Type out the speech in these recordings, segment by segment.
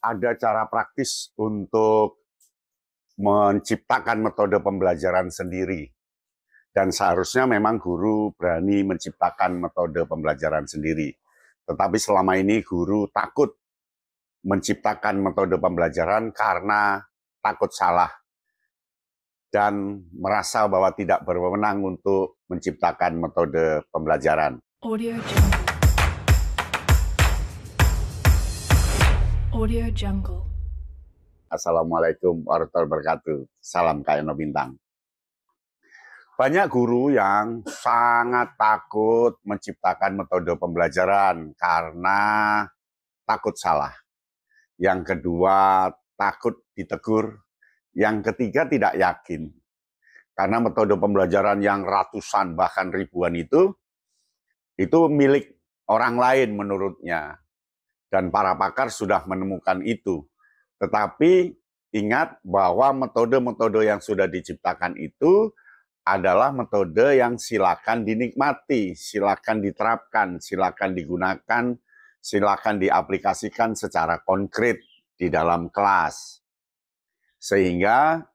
ada cara praktis untuk menciptakan metode pembelajaran sendiri. Dan seharusnya memang guru berani menciptakan metode pembelajaran sendiri. Tetapi selama ini guru takut menciptakan metode pembelajaran karena takut salah dan merasa bahwa tidak berwenang untuk menciptakan metode pembelajaran. Audio. Audio Jungle. Assalamualaikum warahmatullahi wabarakatuh. Salam Kaino Bintang. Banyak guru yang sangat takut menciptakan metode pembelajaran karena takut salah. Yang kedua, takut ditegur. Yang ketiga, tidak yakin. Karena metode pembelajaran yang ratusan bahkan ribuan itu itu milik orang lain menurutnya dan para pakar sudah menemukan itu. Tetapi ingat bahwa metode-metode yang sudah diciptakan itu adalah metode yang silakan dinikmati, silakan diterapkan, silakan digunakan, silakan diaplikasikan secara konkret di dalam kelas. Sehingga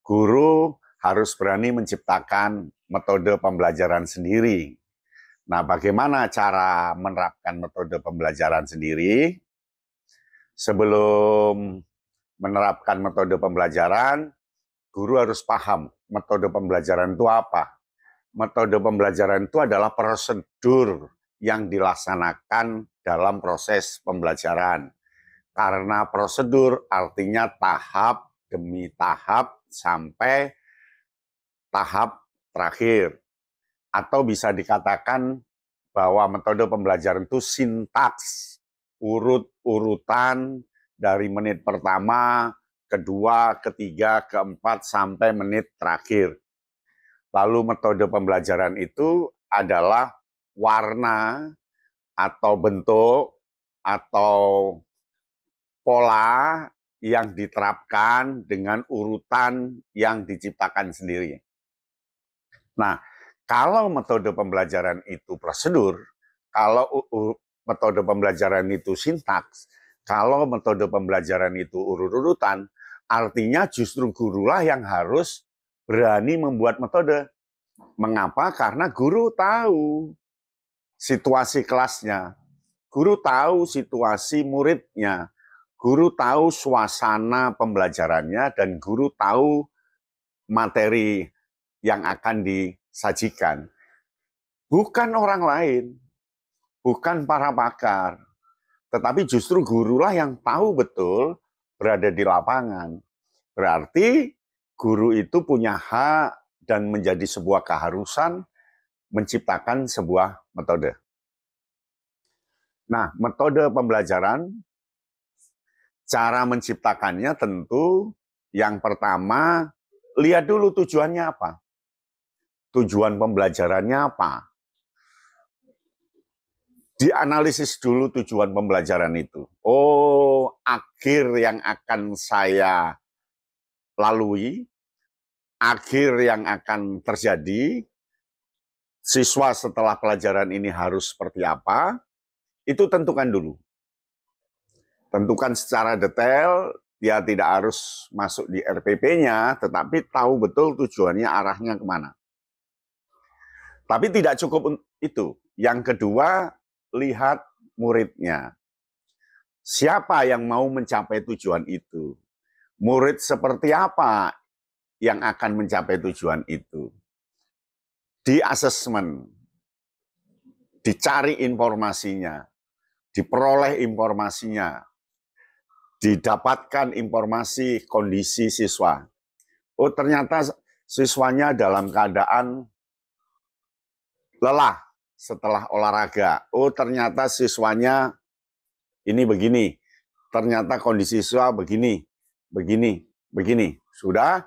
guru harus berani menciptakan metode pembelajaran sendiri Nah, bagaimana cara menerapkan metode pembelajaran sendiri? Sebelum menerapkan metode pembelajaran, guru harus paham metode pembelajaran itu apa. Metode pembelajaran itu adalah prosedur yang dilaksanakan dalam proses pembelajaran. Karena prosedur artinya tahap demi tahap sampai tahap terakhir atau bisa dikatakan bahwa metode pembelajaran itu sintaks, urut-urutan dari menit pertama, kedua, ketiga, keempat, sampai menit terakhir. Lalu metode pembelajaran itu adalah warna atau bentuk atau pola yang diterapkan dengan urutan yang diciptakan sendiri. Nah, kalau metode pembelajaran itu prosedur, kalau metode pembelajaran itu sintaks, kalau metode pembelajaran itu urut-urutan, artinya justru gurulah yang harus berani membuat metode. Mengapa? Karena guru tahu situasi kelasnya, guru tahu situasi muridnya, guru tahu suasana pembelajarannya, dan guru tahu materi yang akan di sajikan, bukan orang lain, bukan para pakar, tetapi justru gurulah yang tahu betul berada di lapangan. Berarti guru itu punya hak dan menjadi sebuah keharusan menciptakan sebuah metode. Nah, metode pembelajaran, cara menciptakannya tentu yang pertama, lihat dulu tujuannya apa tujuan pembelajarannya apa. Dianalisis dulu tujuan pembelajaran itu. Oh, akhir yang akan saya lalui, akhir yang akan terjadi, siswa setelah pelajaran ini harus seperti apa, itu tentukan dulu. Tentukan secara detail, dia tidak harus masuk di RPP-nya, tetapi tahu betul tujuannya arahnya kemana. Tapi tidak cukup itu. Yang kedua, lihat muridnya. Siapa yang mau mencapai tujuan itu? Murid seperti apa yang akan mencapai tujuan itu? Di asesmen, dicari informasinya, diperoleh informasinya, didapatkan informasi kondisi siswa. Oh ternyata siswanya dalam keadaan lelah setelah olahraga. Oh, ternyata siswanya ini begini. Ternyata kondisi siswa begini, begini, begini. Sudah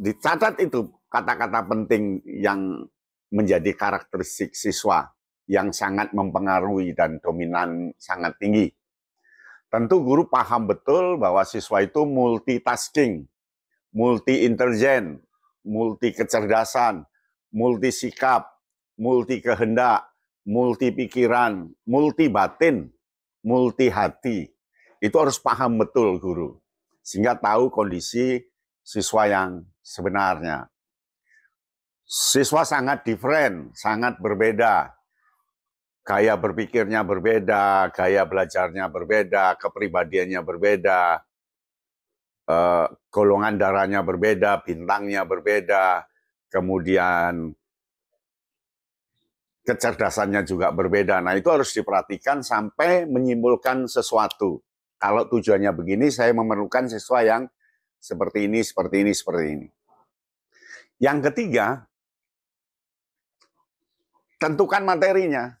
dicatat itu kata-kata penting yang menjadi karakteristik siswa yang sangat mempengaruhi dan dominan sangat tinggi. Tentu guru paham betul bahwa siswa itu multitasking, multi intelijen, multi kecerdasan, multi sikap, multi kehendak, multi pikiran, multi batin, multi hati. Itu harus paham betul guru. Sehingga tahu kondisi siswa yang sebenarnya. Siswa sangat different, sangat berbeda. Gaya berpikirnya berbeda, gaya belajarnya berbeda, kepribadiannya berbeda, eh, golongan darahnya berbeda, bintangnya berbeda, kemudian kecerdasannya juga berbeda. Nah, itu harus diperhatikan sampai menyimpulkan sesuatu. Kalau tujuannya begini, saya memerlukan siswa yang seperti ini, seperti ini, seperti ini. Yang ketiga, tentukan materinya.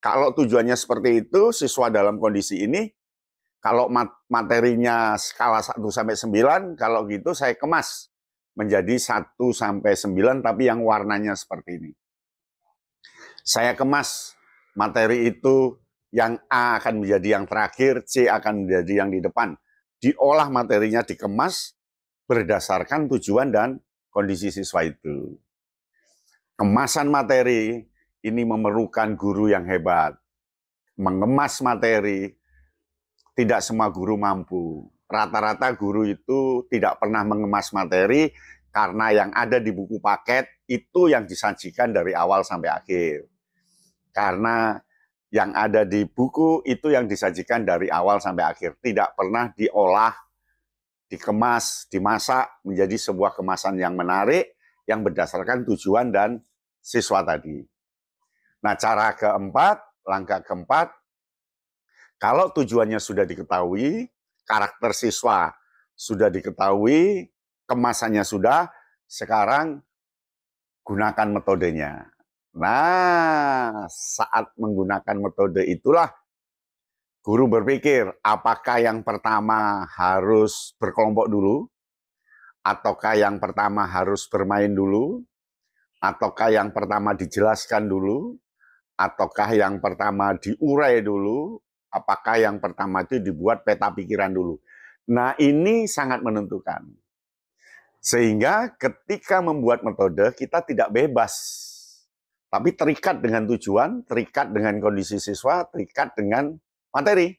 Kalau tujuannya seperti itu, siswa dalam kondisi ini, kalau materinya skala 1 sampai 9, kalau gitu saya kemas menjadi 1 sampai 9 tapi yang warnanya seperti ini. Saya kemas materi itu yang A akan menjadi yang terakhir, C akan menjadi yang di depan. Diolah materinya dikemas berdasarkan tujuan dan kondisi siswa itu. Kemasan materi ini memerlukan guru yang hebat. Mengemas materi, tidak semua guru mampu. Rata-rata guru itu tidak pernah mengemas materi karena yang ada di buku paket itu yang disajikan dari awal sampai akhir karena yang ada di buku itu yang disajikan dari awal sampai akhir, tidak pernah diolah, dikemas, dimasak menjadi sebuah kemasan yang menarik yang berdasarkan tujuan dan siswa tadi. Nah, cara keempat, langkah keempat, kalau tujuannya sudah diketahui, karakter siswa sudah diketahui, kemasannya sudah, sekarang gunakan metodenya. Nah, saat menggunakan metode itulah guru berpikir apakah yang pertama harus berkelompok dulu, ataukah yang pertama harus bermain dulu, ataukah yang pertama dijelaskan dulu, ataukah yang pertama diurai dulu, apakah yang pertama itu dibuat peta pikiran dulu. Nah, ini sangat menentukan. Sehingga ketika membuat metode, kita tidak bebas tapi terikat dengan tujuan, terikat dengan kondisi siswa, terikat dengan materi,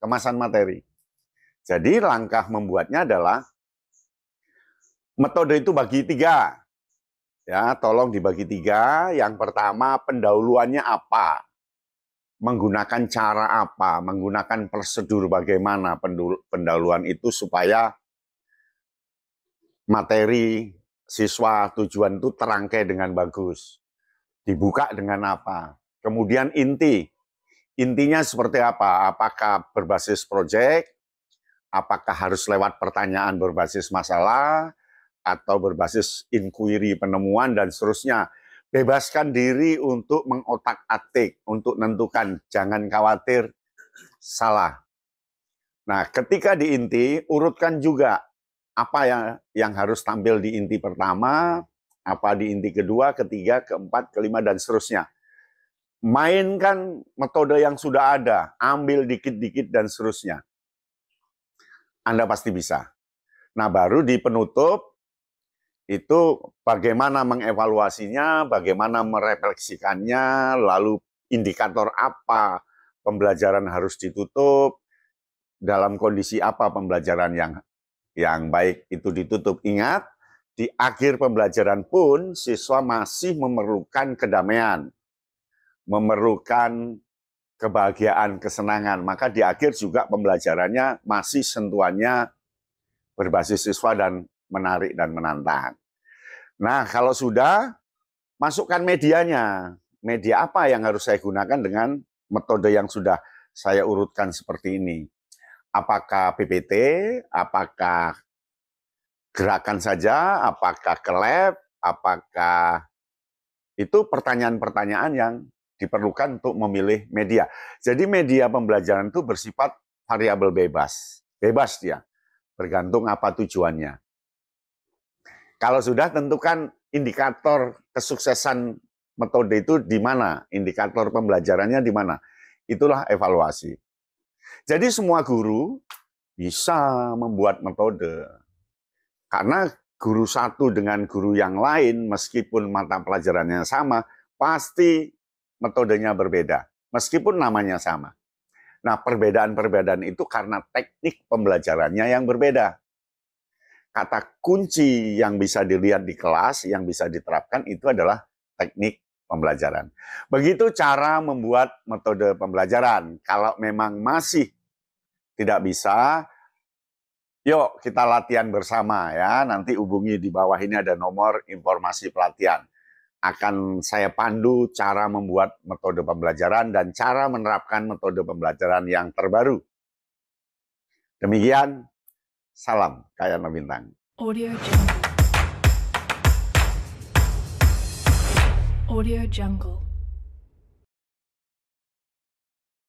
kemasan materi. Jadi langkah membuatnya adalah metode itu bagi tiga. Ya, tolong dibagi tiga. Yang pertama pendahuluannya apa? Menggunakan cara apa? Menggunakan prosedur bagaimana pendahuluan itu supaya materi siswa tujuan itu terangkai dengan bagus dibuka dengan apa. Kemudian inti, intinya seperti apa? Apakah berbasis proyek? Apakah harus lewat pertanyaan berbasis masalah atau berbasis inquiry penemuan dan seterusnya? Bebaskan diri untuk mengotak-atik, untuk menentukan. Jangan khawatir salah. Nah, ketika di inti, urutkan juga apa yang yang harus tampil di inti pertama, apa di inti kedua, ketiga, keempat, kelima, dan seterusnya. Mainkan metode yang sudah ada, ambil dikit-dikit dan seterusnya. Anda pasti bisa. Nah baru di penutup, itu bagaimana mengevaluasinya, bagaimana merefleksikannya, lalu indikator apa pembelajaran harus ditutup, dalam kondisi apa pembelajaran yang yang baik itu ditutup. Ingat, di akhir pembelajaran pun siswa masih memerlukan kedamaian, memerlukan kebahagiaan, kesenangan. Maka di akhir juga pembelajarannya masih sentuhannya berbasis siswa dan menarik dan menantang. Nah, kalau sudah masukkan medianya. Media apa yang harus saya gunakan dengan metode yang sudah saya urutkan seperti ini? Apakah PPT, apakah gerakan saja, apakah ke lab, apakah itu pertanyaan-pertanyaan yang diperlukan untuk memilih media. Jadi media pembelajaran itu bersifat variabel bebas. Bebas dia, bergantung apa tujuannya. Kalau sudah tentukan indikator kesuksesan metode itu di mana, indikator pembelajarannya di mana. Itulah evaluasi. Jadi semua guru bisa membuat metode, karena guru satu dengan guru yang lain, meskipun mata pelajarannya sama, pasti metodenya berbeda, meskipun namanya sama. Nah, perbedaan-perbedaan itu karena teknik pembelajarannya yang berbeda. Kata kunci yang bisa dilihat di kelas, yang bisa diterapkan itu adalah teknik pembelajaran. Begitu cara membuat metode pembelajaran. Kalau memang masih tidak bisa, Yuk kita latihan bersama ya. Nanti hubungi di bawah ini ada nomor informasi pelatihan. Akan saya pandu cara membuat metode pembelajaran dan cara menerapkan metode pembelajaran yang terbaru. Demikian, salam kaya Bintang. Audio Jungle. Audio Jungle.